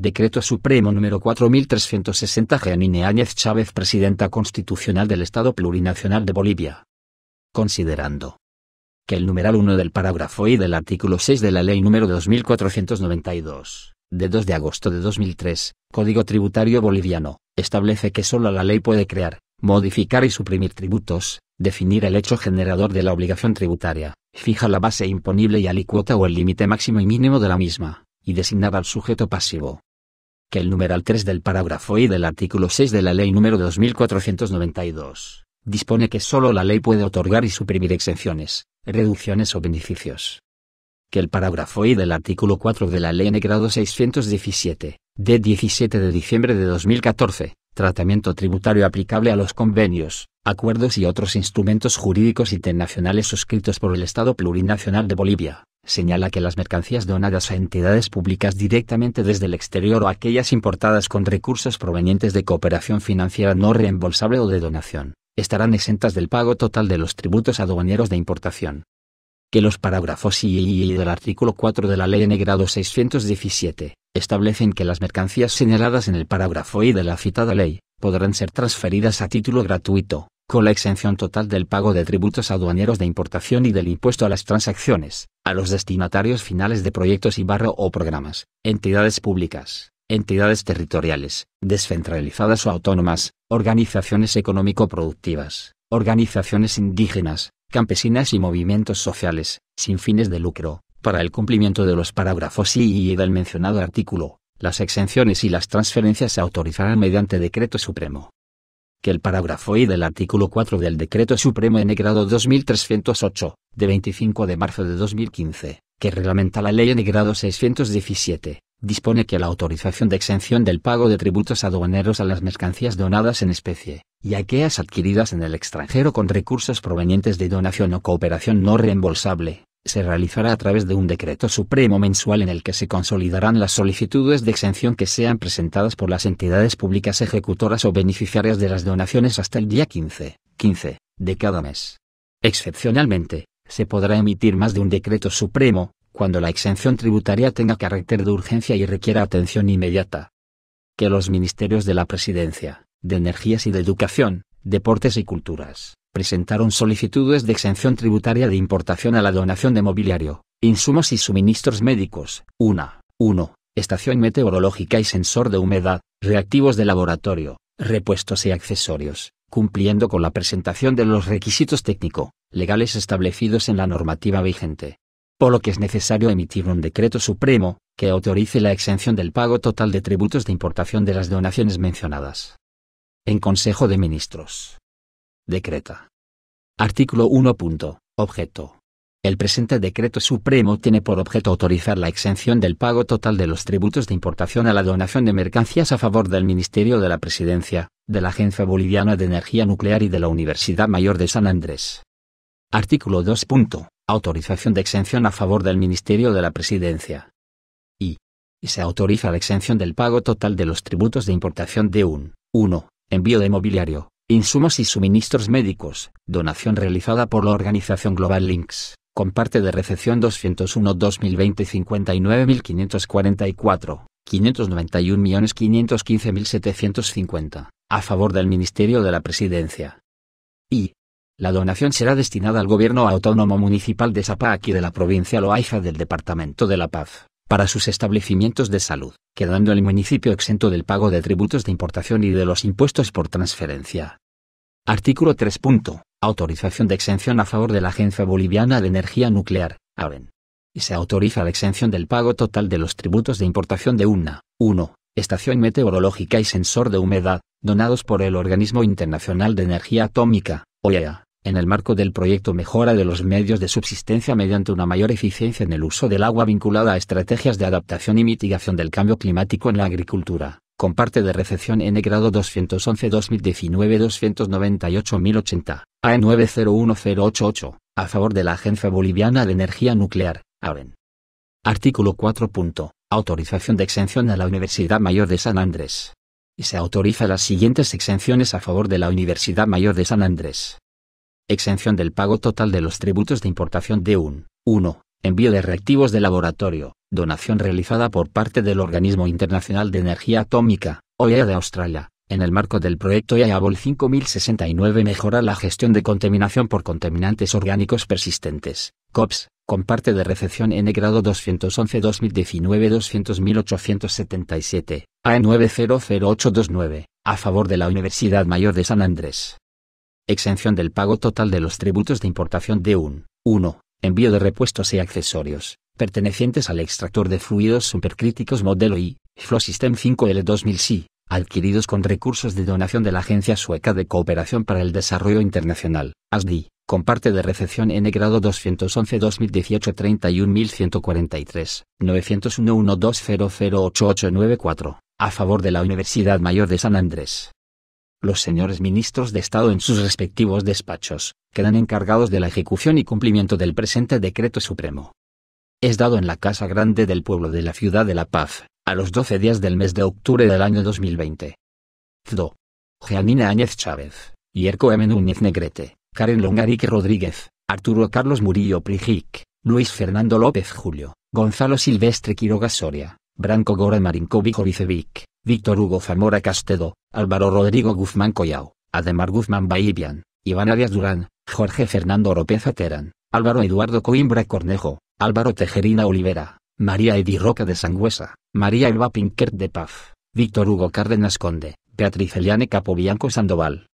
Decreto Supremo número 4360 Jeanine Áñez Chávez Presidenta Constitucional del Estado Plurinacional de Bolivia. Considerando que el numeral 1 del parágrafo y del artículo 6 de la Ley número 2492, de 2 de agosto de 2003, Código Tributario Boliviano, establece que solo la ley puede crear, modificar y suprimir tributos, definir el hecho generador de la obligación tributaria, fija la base imponible y alicuota o el límite máximo y mínimo de la misma, y designar al sujeto pasivo que el numeral 3 del parágrafo y del artículo 6 de la Ley número 2492, dispone que solo la ley puede otorgar y suprimir exenciones, reducciones o beneficios. Que el parágrafo y del artículo 4 de la Ley N 617, de 17 de diciembre de 2014, tratamiento tributario aplicable a los convenios, acuerdos y otros instrumentos jurídicos internacionales suscritos por el Estado Plurinacional de Bolivia, señala que las mercancías donadas a entidades públicas directamente desde el exterior o aquellas importadas con recursos provenientes de cooperación financiera no reembolsable o de donación, estarán exentas del pago total de los tributos aduaneros de importación. Que los parágrafos I y, I del artículo 4 de la Ley N grado 617 establecen que las mercancías señaladas en el parágrafo I de la citada ley podrán ser transferidas a título gratuito, con la exención total del pago de tributos aduaneros de importación y del impuesto a las transacciones, a los destinatarios finales de proyectos y barro o programas, entidades públicas, entidades territoriales, descentralizadas o autónomas, organizaciones económico-productivas, organizaciones indígenas, campesinas y movimientos sociales, sin fines de lucro, para el cumplimiento de los parágrafos y, del mencionado artículo. Las exenciones y las transferencias se autorizarán mediante decreto supremo que el parágrafo I del artículo 4 del Decreto Supremo N grado 2308, de 25 de marzo de 2015, que reglamenta la Ley el Grado 617, dispone que la autorización de exención del pago de tributos aduaneros a las mercancías donadas en especie, y aquellas adquiridas en el extranjero con recursos provenientes de donación o cooperación no reembolsable, se realizará a través de un decreto supremo mensual en el que se consolidarán las solicitudes de exención que sean presentadas por las entidades públicas ejecutoras o beneficiarias de las donaciones hasta el día 15, 15 de cada mes. Excepcionalmente, se podrá emitir más de un decreto supremo, cuando la exención tributaria tenga carácter de urgencia y requiera atención inmediata. Que los ministerios de la Presidencia, de Energías y de Educación, Deportes y Culturas, presentaron solicitudes de exención tributaria de importación a la donación de mobiliario, insumos y suministros médicos, una, 1. Estación meteorológica y sensor de humedad, reactivos de laboratorio, repuestos y accesorios, cumpliendo con la presentación de los requisitos técnico, legales establecidos en la normativa vigente. Por lo que es necesario emitir un decreto supremo, que autorice la exención del pago total de tributos de importación de las donaciones mencionadas. En Consejo de Ministros. Decreta. Artículo 1. Objeto. El presente decreto supremo tiene por objeto autorizar la exención del pago total de los tributos de importación a la donación de mercancías a favor del Ministerio de la Presidencia, de la Agencia Boliviana de Energía Nuclear y de la Universidad Mayor de San Andrés. Artículo 2. Autorización de exención a favor del Ministerio de la Presidencia. Y. se autoriza la exención del pago total de los tributos de importación de un 1. Envío de mobiliario, insumos y suministros médicos, donación realizada por la organización Global Links, con parte de recepción 201-2020-59544, 591.515.750, a favor del Ministerio de la Presidencia. Y la donación será destinada al Gobierno Autónomo Municipal de y de la provincia Loaiza del Departamento de La Paz, para sus establecimientos de salud, quedando el municipio exento del pago de tributos de importación y de los impuestos por transferencia. Artículo 3. Autorización de exención a favor de la Agencia Boliviana de Energía Nuclear, ABEN. Y se autoriza la exención del pago total de los tributos de importación de una, 1. Estación meteorológica y sensor de humedad, donados por el Organismo Internacional de Energía Atómica, OIEA en el marco del proyecto Mejora de los medios de subsistencia mediante una mayor eficiencia en el uso del agua vinculada a estrategias de adaptación y mitigación del cambio climático en la agricultura, con parte de recepción N grado 211 2019 298 1080 AE 901088, a favor de la Agencia Boliviana de Energía Nuclear, AREN. Artículo 4. Autorización de exención a la Universidad Mayor de San Andrés. Y se autoriza las siguientes exenciones a favor de la Universidad Mayor de San Andrés. Exención del pago total de los tributos de importación de un 1. Envío de reactivos de laboratorio. Donación realizada por parte del Organismo Internacional de Energía Atómica, OEA de Australia, en el marco del proyecto EABOL 5069 Mejora la gestión de contaminación por contaminantes orgánicos persistentes, COPS, con parte de recepción N grado 211-2019-200.877, A900829, e a favor de la Universidad Mayor de San Andrés. Exención del pago total de los tributos de importación de un 1. Envío de repuestos y accesorios, pertenecientes al extractor de fluidos supercríticos modelo I, Flow System 5L 2000 SI, adquiridos con recursos de donación de la Agencia Sueca de Cooperación para el Desarrollo Internacional, ASDI, con parte de recepción N grado 211-2018 31143, 901 12008894, a favor de la Universidad Mayor de San Andrés los señores ministros de Estado en sus respectivos despachos, quedan encargados de la ejecución y cumplimiento del presente decreto supremo. Es dado en la Casa Grande del Pueblo de la Ciudad de La Paz, a los 12 días del mes de octubre del año 2020. ZDO. Jeanina Áñez Chávez, Yerko M. Núñez Negrete, Karen Longarique Rodríguez, Arturo Carlos Murillo Prijic, Luis Fernando López Julio, Gonzalo Silvestre Quiroga Soria, Branco Goran Marinkovic Oricevic, Víctor Hugo Zamora Castedo, Álvaro Rodrigo Guzmán Collao, Ademar Guzmán Baibian, Iván Arias Durán, Jorge Fernando López Terán, Álvaro Eduardo Coimbra Cornejo, Álvaro Tejerina Olivera, María Edi Roca de Sangüesa, María Elba Pinkert de Paz, Víctor Hugo Cárdenas Conde, Beatriz Eliane Capobianco Sandoval.